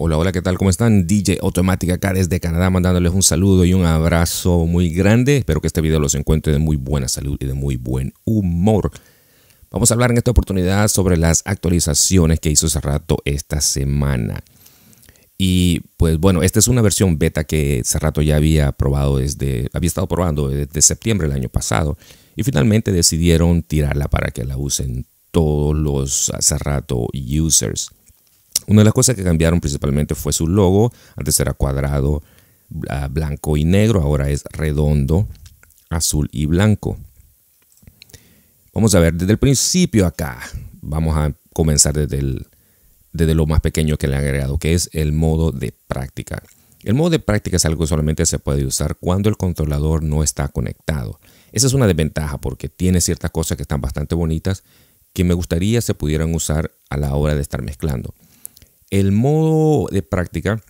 Hola, hola, ¿qué tal? ¿Cómo están? DJ Automática acá desde Canadá mandándoles un saludo y un abrazo muy grande. Espero que este video los encuentre de muy buena salud y de muy buen humor. Vamos a hablar en esta oportunidad sobre las actualizaciones que hizo Cerrato esta semana. Y pues bueno, esta es una versión beta que Cerrato ya había probado desde, había estado probando desde septiembre del año pasado. Y finalmente decidieron tirarla para que la usen todos los Cerrato users. Una de las cosas que cambiaron principalmente fue su logo. Antes era cuadrado, ah, blanco y negro, ahora es redondo, azul y blanco. Vamos a ver desde el principio acá. Vamos a comenzar desde, desde lo más pequeño que le han agregado, que es el modo de práctica. El modo de práctica es algo que solamente se puede usar cuando el controlador no está conectado. Esa es una desventaja porque tiene ciertas cosas que están bastante bonitas que me gustaría se pudieran usar a la hora de estar mezclando. El modo de práctica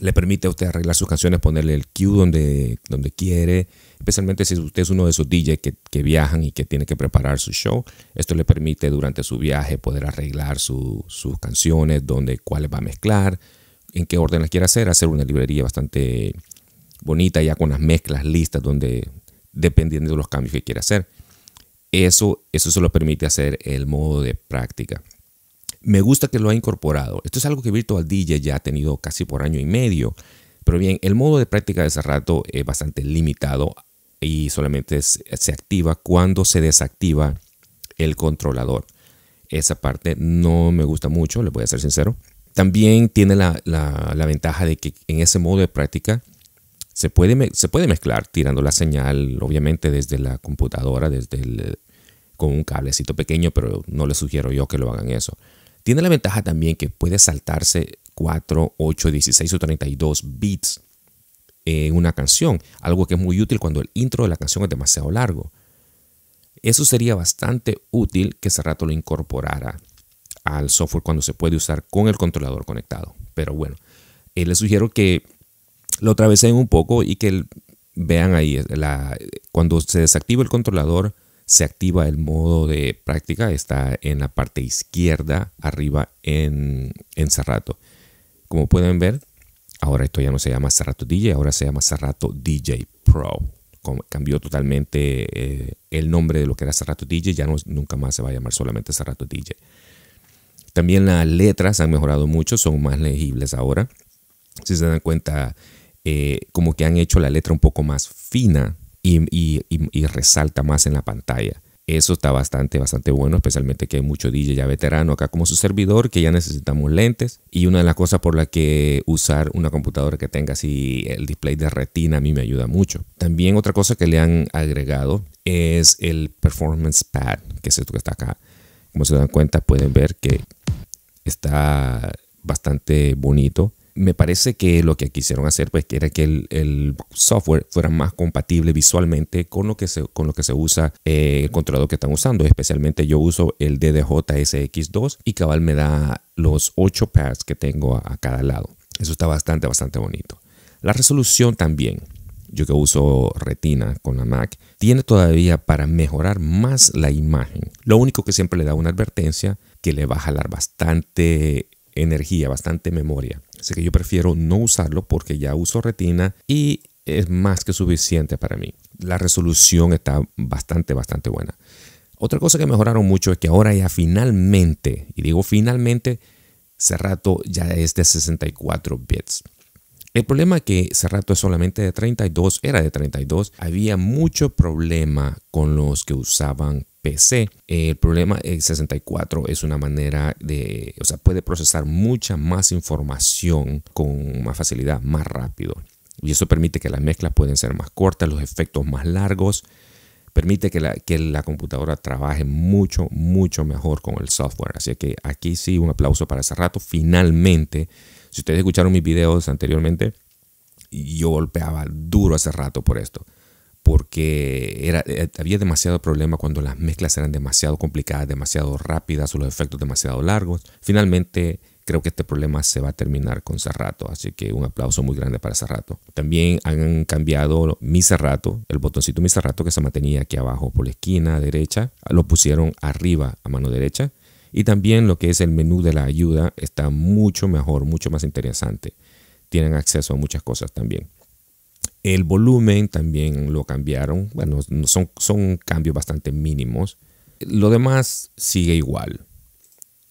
le permite a usted arreglar sus canciones, ponerle el cue donde, donde quiere, especialmente si usted es uno de esos DJs que, viajan y que tiene que preparar su show. Esto le permite durante su viaje poder arreglar sus canciones, donde, cuáles va a mezclar, en qué orden las quiere hacer, hacer una librería bastante bonita ya con las mezclas listas, donde dependiendo de los cambios que quiere hacer. Eso, eso se lo permite hacer el modo de práctica. Me gusta que lo ha incorporado. Esto es algo que Virtual DJ ya ha tenido casi por año y medio. Pero bien, el modo de práctica de ese rato es bastante limitado y solamente se activa cuando se desactiva el controlador. Esa parte no me gusta mucho, le voy a ser sincero. También tiene la, ventaja de que en ese modo de práctica se puede, se puede mezclar tirando la señal, obviamente, desde la computadora, desde con un cablecito pequeño, pero no le sugiero yo que lo hagan eso. Tiene la ventaja también que puede saltarse 4, 8, 16 o 32 bits en una canción, algo que es muy útil cuando el intro de la canción es demasiado largo. Eso sería bastante útil que ese rato lo incorporara al software cuando se puede usar con el controlador conectado. Pero bueno, eh, les sugiero que lo travesen un poco y que vean ahí eh, cuando se desactiva el controlador se activa el modo de práctica, está en la parte izquierda, arriba en, en Cerrato. Como pueden ver, ahora esto ya no se llama Cerrato DJ, ahora se llama Cerrato DJ Pro. Cambió totalmente eh, el nombre de lo que era Cerrato DJ, ya nunca más se va a llamar solamente Cerrato DJ. También las letras han mejorado mucho, son más legibles ahora. Si se dan cuenta, eh, como que han hecho la letra un poco más fina y, resalta más en la pantalla. Eso está bastante, bastante bueno, especialmente que hay mucho DJ ya veterano acá como su servidor, que ya necesitamos lentes. Y una de las cosas por la que usar una computadora que tenga así el display de retina a mí me ayuda mucho. También otra cosa que le han agregado es el Performance Pad, que es esto que está acá. Como se dan cuenta, pueden ver que está bastante bonito me parece que lo que quisieron hacer pues era que el, software fuera más compatible visualmente con lo que se, con lo que se usa eh, el controlador que están usando. Especialmente yo uso el ddjsx 2 y cabal me da los 8 pads que tengo a, cada lado. Eso está bastante, bastante bonito. La resolución también yo que uso Retina con la Mac, tiene todavía para mejorar más la imagen. Lo único que siempre le da una advertencia que le va a jalar bastante energía, bastante memoria. Así que yo prefiero no usarlo porque ya uso retina y es más que suficiente para mí. La resolución está bastante, bastante buena. Otra cosa que mejoraron mucho es que ahora ya finalmente, y digo finalmente, Cerrato ya es de 64 bits. El problema que ese rato es solamente de 32, era de 32. Había mucho problema con los que usaban PC. El problema es 64 es una manera de, o sea, puede procesar mucha más información con más facilidad, más rápido. Y eso permite que las mezclas pueden ser más cortas, los efectos más largos. Permite que la, que la computadora trabaje mucho, mucho mejor con el software. Así que aquí sí, un aplauso para ese rato. Finalmente si ustedes escucharon mis videos anteriormente, yo golpeaba duro hace rato por esto, porque eh, había demasiado problema cuando las mezclas eran demasiado complicadas, demasiado rápidas o los efectos demasiado largos. Finalmente, creo que este problema se va a terminar con Cerrato, así que un aplauso muy grande para Cerrato. También han cambiado mi Cerrato, el botoncito mi Cerrato que se mantenía aquí abajo por la esquina derecha, lo pusieron arriba a mano derecha y también lo que es el menú de la ayuda está mucho mejor, mucho más interesante. Tienen acceso a muchas cosas también. El volumen también lo cambiaron. Bueno, son, son cambios bastante mínimos. Lo demás sigue igual.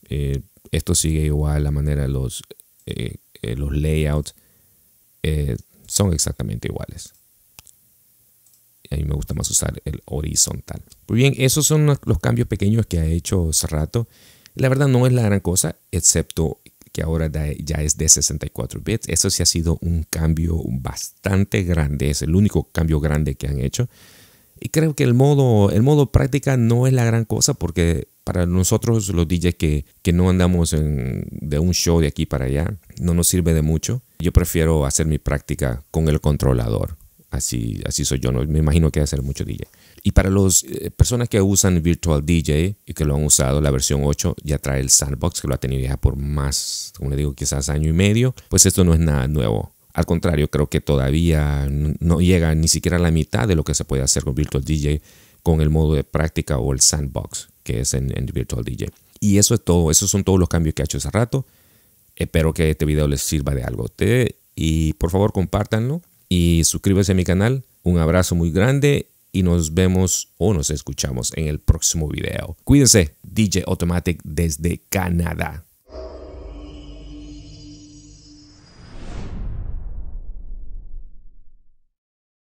Eh, esto sigue igual, la manera los, eh, eh, los layouts son exactamente iguales a mí me gusta más usar el horizontal. Muy bien, esos son los cambios pequeños que ha hecho rato La verdad no es la gran cosa, excepto que ahora ya es de 64 bits. Eso sí ha sido un cambio bastante grande, es el único cambio grande que han hecho. Y creo que el modo, el modo práctica no es la gran cosa porque para nosotros los DJs que, que no andamos en, de un show de aquí para allá, no nos sirve de mucho. Yo prefiero hacer mi práctica con el controlador. Así, así soy yo, ¿no? me imagino que va a ser mucho DJ. Y para las eh, personas que usan Virtual DJ y que lo han usado, la versión 8 ya trae el sandbox, que lo ha tenido ya por más, como le digo, quizás año y medio, pues esto no es nada nuevo. Al contrario, creo que todavía no llega ni siquiera a la mitad de lo que se puede hacer con Virtual DJ con el modo de práctica o el sandbox que es en, Virtual DJ. Y eso es todo, esos son todos los cambios que ha hecho hace rato. Espero que este video les sirva de algo a ustedes y por favor compártanlo y suscríbase a mi canal. Un abrazo muy grande y nos vemos o nos escuchamos en el próximo video. Cuídense, DJ Automatic desde Canadá.